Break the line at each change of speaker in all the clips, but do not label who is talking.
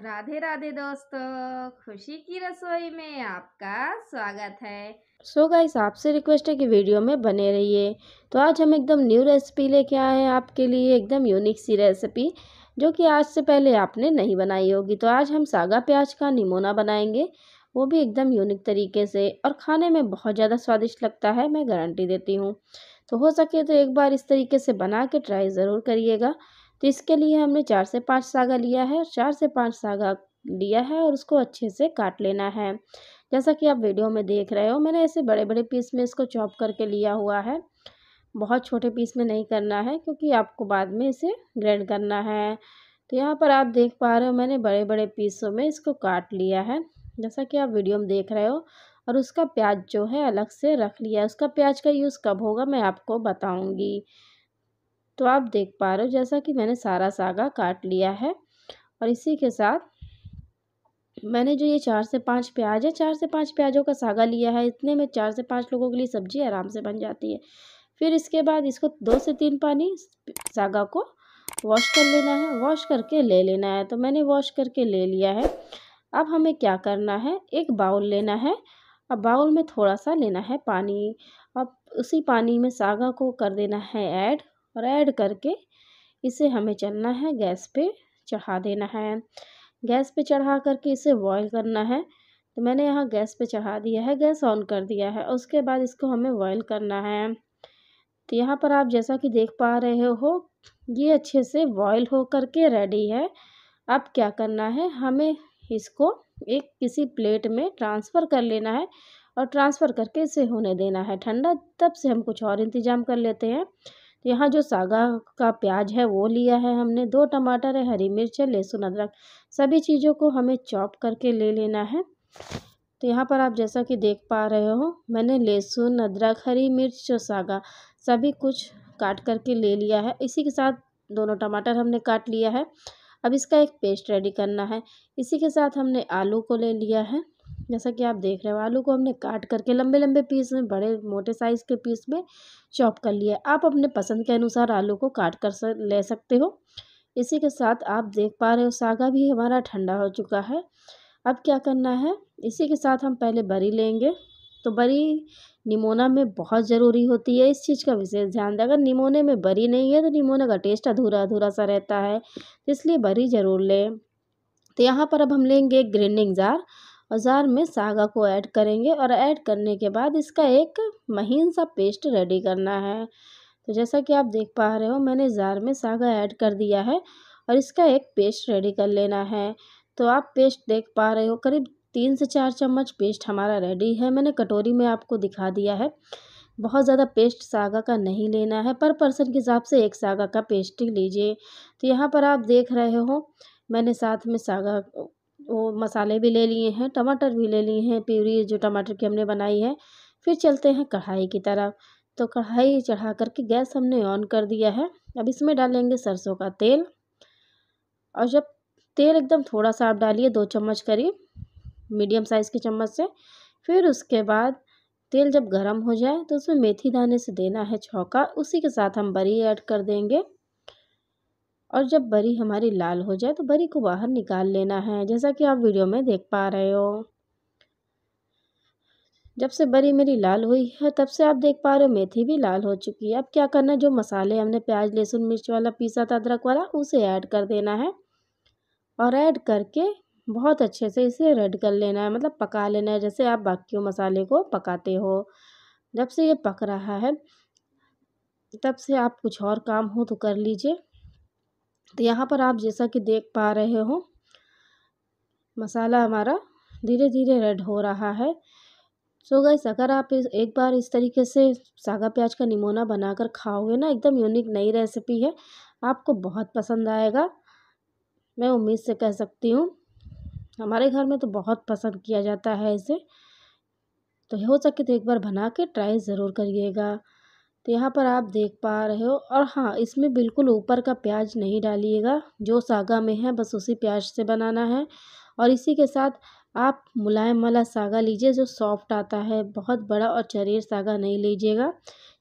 राधे राधे दोस्तों खुशी की रसोई में आपका स्वागत है सो so गाइस आपसे रिक्वेस्ट है कि वीडियो में बने रहिए तो आज हम एकदम न्यू रेसिपी लेके आए हैं आपके लिए एकदम यूनिक सी रेसिपी जो कि आज से पहले आपने नहीं बनाई होगी तो आज हम सागा प्याज का निमोना बनाएंगे वो भी एकदम यूनिक तरीके से और खाने में बहुत ज़्यादा स्वादिष्ट लगता है मैं गारंटी देती हूँ तो हो सके तो एक बार इस तरीके से बना के ट्राई ज़रूर करिएगा तो इसके लिए हमने चार से पाँच सागा लिया है चार से पाँच सागा लिया है और उसको अच्छे से काट लेना है जैसा कि आप वीडियो में देख रहे हो मैंने ऐसे बड़े बड़े पीस में इसको चॉप करके लिया हुआ है बहुत छोटे पीस में नहीं करना है क्योंकि आपको बाद में इसे ग्रैंड करना है तो यहाँ पर आप देख पा रहे हो मैंने बड़े बड़े पीसों में इसको काट लिया है जैसा कि आप वीडियो में देख रहे हो और उसका प्याज जो है अलग से रख लिया उसका प्याज का यूज़ कब होगा मैं आपको बताऊँगी तो आप देख पा रहे हो जैसा कि मैंने सारा सागा काट लिया है और इसी के साथ मैंने जो ये चार से पाँच प्याज है चार से पाँच प्याजों का सागा लिया है इतने में चार से पाँच लोगों के लिए सब्जी आराम से बन जाती है फिर इसके बाद इसको दो से तीन पानी सागा को वॉश कर लेना है वॉश करके ले लेना है तो मैंने वॉश करके ले लिया है अब हमें क्या करना है एक बाउल लेना है अब बाउल में थोड़ा सा लेना है पानी अब उसी पानी में सागा को कर देना है ऐड और ऐड करके इसे हमें चलना है गैस पे चढ़ा देना है गैस पे चढ़ा करके इसे बॉईल करना है तो मैंने यहाँ गैस पे चढ़ा दिया है गैस ऑन कर दिया है उसके बाद इसको हमें बॉईल करना है तो यहाँ पर आप जैसा कि देख पा रहे हो ये अच्छे से बॉईल हो करके रेडी है अब क्या करना है हमें इसको एक किसी प्लेट में ट्रांसफ़र कर लेना है और ट्रांसफ़र करके इसे होने देना है ठंडा तब से हम कुछ और इंतज़ाम कर लेते हैं यहाँ जो सागा का प्याज है वो लिया है हमने दो टमाटर है हरी मिर्च है लहसुन अदरक सभी चीज़ों को हमें चॉप करके ले लेना है तो यहाँ पर आप जैसा कि देख पा रहे हो मैंने लहसुन अदरक हरी मिर्च जो सागा सभी कुछ काट करके ले लिया है इसी के साथ दोनों टमाटर हमने काट लिया है अब इसका एक पेस्ट रेडी करना है इसी के साथ हमने आलू को ले लिया है जैसा कि आप देख रहे हो आलू को हमने काट करके लंबे लंबे पीस में बड़े मोटे साइज़ के पीस में चॉप कर लिया आप अपने पसंद के अनुसार आलू को काट कर सक, ले सकते हो इसी के साथ आप देख पा रहे हो सागा भी हमारा ठंडा हो चुका है अब क्या करना है इसी के साथ हम पहले बरी लेंगे तो बरी निमोना में बहुत ज़रूरी होती है इस चीज़ का विशेष ध्यान दें अगर निमोने में बरी नहीं है तो निमोना का टेस्ट अधूरा अधूरा सा रहता है तो इसलिए बरी ज़रूर लें तो यहाँ पर अब हम लेंगे ग्रेंडिंग जार और जार में सागा को ऐड करेंगे और ऐड करने के बाद इसका एक महीन सा पेस्ट रेडी करना है तो जैसा कि आप देख पा रहे हो मैंने जार में सागा ऐड कर दिया है और इसका एक पेस्ट रेडी कर लेना है तो आप पेस्ट देख पा रहे हो करीब तीन से चार चम्मच पेस्ट हमारा रेडी है मैंने कटोरी में आपको दिखा दिया है बहुत ज़्यादा पेस्ट सागा का नहीं लेना है पर पर्सन के हिसाब से एक सागा का पेस्ट ही लीजिए तो यहाँ पर आप देख रहे हो मैंने साथ में सागा वो मसाले भी ले लिए हैं टमाटर भी ले लिए हैं प्यूरी जो टमाटर की हमने बनाई है फिर चलते हैं कढ़ाई की तरफ तो कढ़ाई चढ़ा करके गैस हमने ऑन कर दिया है अब इसमें डालेंगे सरसों का तेल और जब तेल एकदम थोड़ा सा आप डालिए दो चम्मच करीब मीडियम साइज़ के चम्मच से फिर उसके बाद तेल जब गर्म हो जाए तो उसमें मेथी दाने से देना है छौका उसी के साथ हम बरी ऐड कर देंगे और जब बरी हमारी लाल हो जाए तो बरी को बाहर निकाल लेना है जैसा कि आप वीडियो में देख पा रहे हो जब से बरी मेरी लाल हुई है तब से आप देख पा रहे हो मेथी भी लाल हो चुकी है अब क्या करना है जो मसाले हमने प्याज लहसुन मिर्च वाला पीसा था अदरक वाला उसे ऐड कर देना है और ऐड करके बहुत अच्छे से इसे रेड कर लेना है मतलब पका लेना है जैसे आप बाकी मसाले को पकाते हो जब से ये पक रहा है तब से आप कुछ और काम हो तो कर लीजिए तो यहाँ पर आप जैसा कि देख पा रहे हो मसाला हमारा धीरे धीरे रेड हो रहा है सो so गैस अगर आप इस एक बार इस तरीके से सागा प्याज का निमोना बनाकर खाओगे ना एकदम यूनिक नई रेसिपी है आपको बहुत पसंद आएगा मैं उम्मीद से कह सकती हूँ हमारे घर में तो बहुत पसंद किया जाता है इसे तो हो सके तो एक बार बना के ट्राई ज़रूर करिएगा तो यहाँ पर आप देख पा रहे हो और हाँ इसमें बिल्कुल ऊपर का प्याज नहीं डालिएगा जो सागा में है बस उसी प्याज से बनाना है और इसी के साथ आप मुलायम वाला सागा लीजिए जो सॉफ्ट आता है बहुत बड़ा और चरेर सागा नहीं लीजिएगा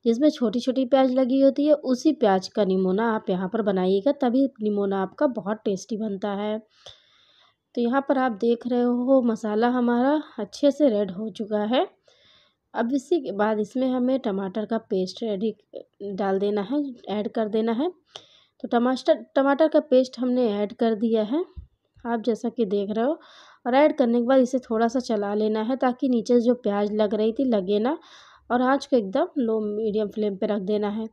जिसमें छोटी छोटी प्याज लगी होती है उसी प्याज का निमोना आप यहाँ पर बनाइएगा तभी निमोना आपका बहुत टेस्टी बनता है तो यहाँ पर आप देख रहे हो मसाला हमारा अच्छे से रेड हो चुका है अब इसी के बाद इसमें हमें टमाटर का पेस्ट रेडी डाल देना है ऐड कर देना है तो टमाटर टमाटर का पेस्ट हमने ऐड कर दिया है आप जैसा कि देख रहे हो और ऐड करने के बाद इसे थोड़ा सा चला लेना है ताकि नीचे जो प्याज लग रही थी लगे ना और आँच को एकदम लो मीडियम फ्लेम पे रख देना है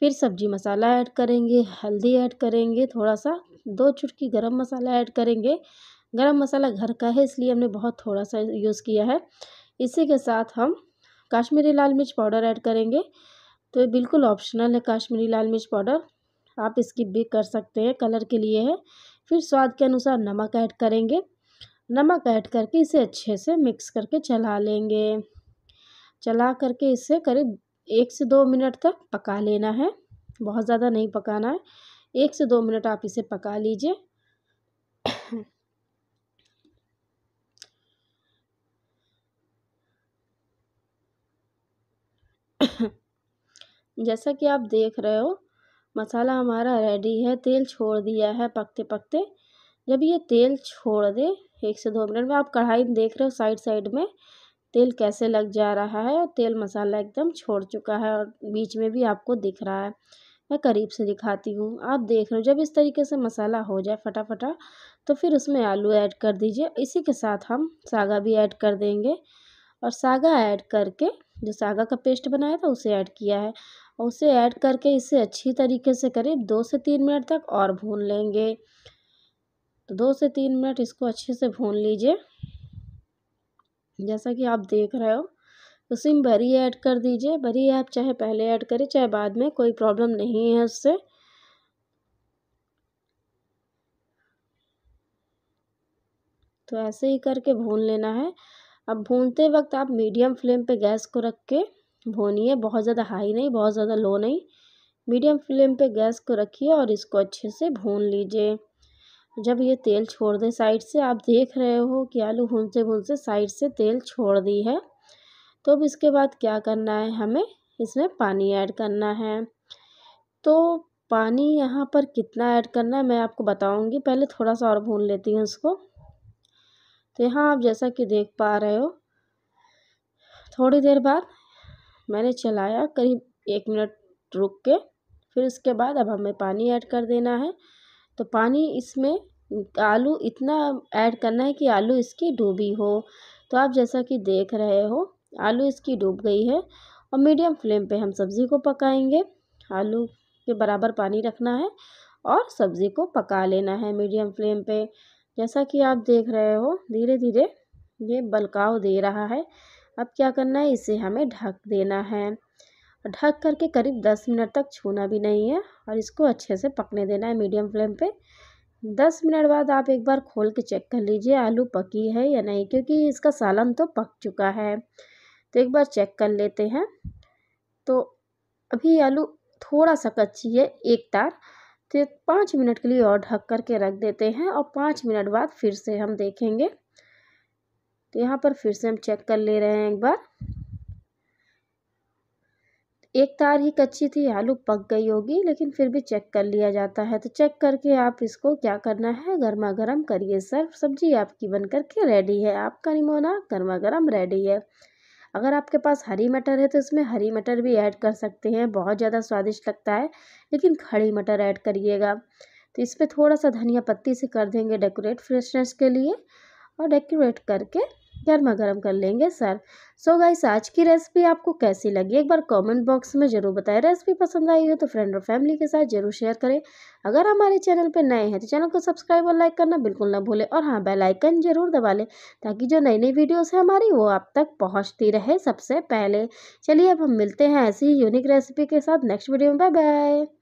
फिर सब्जी मसाला ऐड करेंगे हल्दी ऐड करेंगे थोड़ा सा दो चुटकी गरम मसाला ऐड करेंगे गरम मसाला घर का है इसलिए हमने बहुत थोड़ा सा यूज़ किया है इसी के साथ हम काश्मीरी लाल मिर्च पाउडर ऐड करेंगे तो ये बिल्कुल ऑप्शनल है काश्मीरी लाल मिर्च पाउडर आप स्किप भी कर सकते हैं कलर के लिए है फिर स्वाद के अनुसार नमक ऐड करेंगे नमक ऐड करके इसे अच्छे से मिक्स करके चला लेंगे चला करके इसे करीब एक से दो मिनट तक पका लेना है बहुत ज़्यादा नहीं पकाना है एक से दो मिनट आप इसे पका लीजिए जैसा कि आप देख रहे हो मसाला हमारा रेडी है तेल छोड़ दिया है पकते पकते जब ये तेल छोड़ दे एक से दो मिनट में आप कढ़ाई में देख रहे हो साइड साइड में तेल कैसे लग जा रहा है और तेल मसाला एकदम छोड़ चुका है और बीच में भी आपको दिख रहा है मैं करीब से दिखाती हूँ आप देख रहे हो जब इस तरीके से मसाला हो जाए फटाफटा तो फिर उसमें आलू ऐड कर दीजिए इसी के साथ हम सागा भी ऐड कर देंगे और सागा ऐड करके जो सागा का पेस्ट बनाया था उसे ऐड किया है और उसे ऐड करके इसे अच्छी तरीके से करीब दो से तीन मिनट तक और भून लेंगे तो दो से तीन मिनट इसको अच्छे से भून लीजिए जैसा कि आप देख रहे हो उसी तो में बरी ऐड कर दीजिए बरी आप चाहे पहले ऐड करें चाहे बाद में कोई प्रॉब्लम नहीं है उससे तो ऐसे ही करके भून लेना है अब भूनते वक्त आप मीडियम फ्लेम पे गैस को रख के भूनिए बहुत ज़्यादा हाई नहीं बहुत ज़्यादा लो नहीं मीडियम फ्लेम पे गैस को रखिए और इसको अच्छे से भून लीजिए जब ये तेल छोड़ दे साइड से आप देख रहे हो कि आलू भूनते भूनते साइड से तेल छोड़ दी है तो अब इसके बाद क्या करना है हमें इसमें पानी ऐड करना है तो पानी यहाँ पर कितना ऐड करना है मैं आपको बताऊँगी पहले थोड़ा सा और भून लेती हूँ इसको तो यहाँ आप जैसा कि देख पा रहे हो थोड़ी देर बाद मैंने चलाया करीब एक मिनट रुक के फिर उसके बाद अब हमें पानी ऐड कर देना है तो पानी इसमें आलू इतना ऐड करना है कि आलू इसकी डूबी हो तो आप जैसा कि देख रहे हो आलू इसकी डूब गई है और मीडियम फ्लेम पे हम सब्ज़ी को पकाएंगे आलू के बराबर पानी रखना है और सब्ज़ी को पका लेना है मीडियम फ्लेम पे जैसा कि आप देख रहे हो धीरे धीरे ये बलकाव दे रहा है अब क्या करना है इसे हमें ढक देना है ढक करके करीब दस मिनट तक छूना भी नहीं है और इसको अच्छे से पकने देना है मीडियम फ्लेम पे दस मिनट बाद आप एक बार खोल के चेक कर लीजिए आलू पकी है या नहीं क्योंकि इसका सालन तो पक चुका है तो एक बार चेक कर लेते हैं तो अभी आलू थोड़ा सा कच्ची है एक तार तो पाँच मिनट के लिए और ढक कर के रख देते हैं और पाँच मिनट बाद फिर से हम देखेंगे तो यहाँ पर फिर से हम चेक कर ले रहे हैं एक बार एक तार ही कच्ची थी आलू पक गई होगी लेकिन फिर भी चेक कर लिया जाता है तो चेक करके आप इसको क्या करना है गर्मा गर्म करिए सर सब्जी आपकी बन करके रेडी है आपका निमोना गर्मा गर्म रेडी है अगर आपके पास हरी मटर है तो इसमें हरी मटर भी ऐड कर सकते हैं बहुत ज़्यादा स्वादिष्ट लगता है लेकिन खड़ी मटर ऐड करिएगा तो इस पर थोड़ा सा धनिया पत्ती से कर देंगे डेकोरेट फ्रेशनेस के लिए और डेकोरेट करके गर्मा गर्म कर लेंगे सर सो गाइस आज की रेसिपी आपको कैसी लगी एक बार कमेंट बॉक्स में ज़रूर बताएं रेसिपी पसंद आई हो तो फ्रेंड और फैमिली के साथ जरूर शेयर करें अगर हमारे चैनल पर नए हैं तो चैनल को सब्सक्राइब और लाइक करना बिल्कुल ना भूलें और हाँ बेलाइकन ज़रूर दबा लें ताकि जो नई नई वीडियोज़ हैं हमारी वो आप तक पहुँचती रहे सबसे पहले चलिए अब हम मिलते हैं ऐसी ही यूनिक रेसिपी के साथ नेक्स्ट वीडियो में बाय बाय